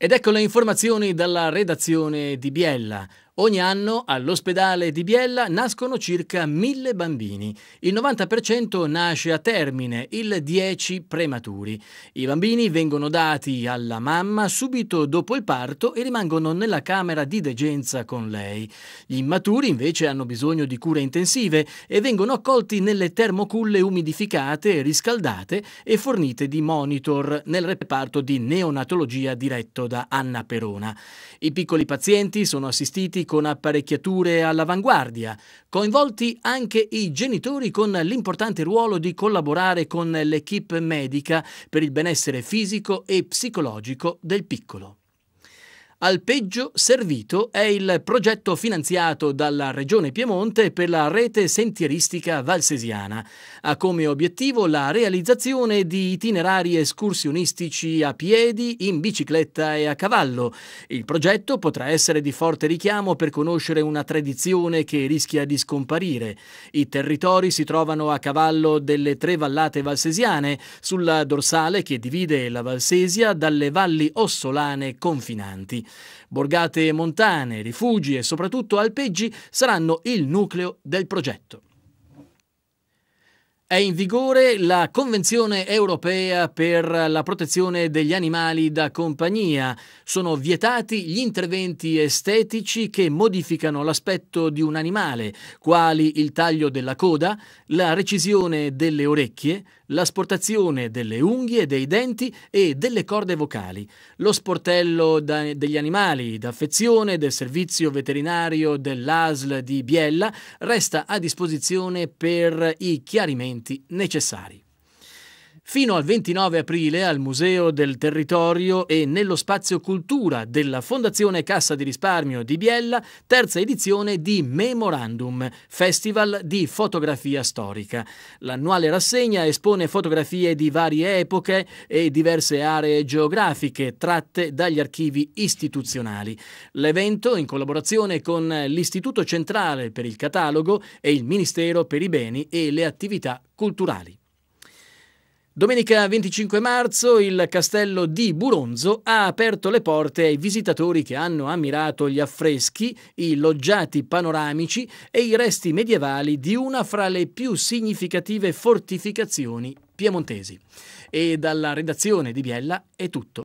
Ed ecco le informazioni dalla redazione di Biella. Ogni anno all'ospedale di Biella nascono circa mille bambini. Il 90% nasce a termine, il 10% prematuri. I bambini vengono dati alla mamma subito dopo il parto e rimangono nella camera di degenza con lei. Gli immaturi invece hanno bisogno di cure intensive e vengono accolti nelle termoculle umidificate, riscaldate e fornite di monitor nel reparto di neonatologia diretto da Anna Perona. I piccoli pazienti sono assistiti con apparecchiature all'avanguardia, coinvolti anche i genitori con l'importante ruolo di collaborare con l'equipe medica per il benessere fisico e psicologico del piccolo. Al peggio servito è il progetto finanziato dalla Regione Piemonte per la rete sentieristica valsesiana. Ha come obiettivo la realizzazione di itinerari escursionistici a piedi, in bicicletta e a cavallo. Il progetto potrà essere di forte richiamo per conoscere una tradizione che rischia di scomparire. I territori si trovano a cavallo delle tre vallate valsesiane, sulla dorsale che divide la Valsesia dalle valli ossolane confinanti. Borgate montane, rifugi e soprattutto alpeggi saranno il nucleo del progetto. È in vigore la Convenzione europea per la protezione degli animali da compagnia. Sono vietati gli interventi estetici che modificano l'aspetto di un animale, quali il taglio della coda, la recisione delle orecchie, l'asportazione delle unghie, dei denti e delle corde vocali, lo sportello da, degli animali d'affezione del servizio veterinario dell'ASL di Biella resta a disposizione per i chiarimenti strumenti necessari. Fino al 29 aprile al Museo del Territorio e nello Spazio Cultura della Fondazione Cassa di Risparmio di Biella, terza edizione di Memorandum, Festival di Fotografia Storica. L'annuale rassegna espone fotografie di varie epoche e diverse aree geografiche tratte dagli archivi istituzionali. L'evento, in collaborazione con l'Istituto Centrale per il Catalogo e il Ministero per i Beni e le Attività Culturali. Domenica 25 marzo il castello di Buronzo ha aperto le porte ai visitatori che hanno ammirato gli affreschi, i loggiati panoramici e i resti medievali di una fra le più significative fortificazioni piemontesi. E dalla redazione di Biella è tutto.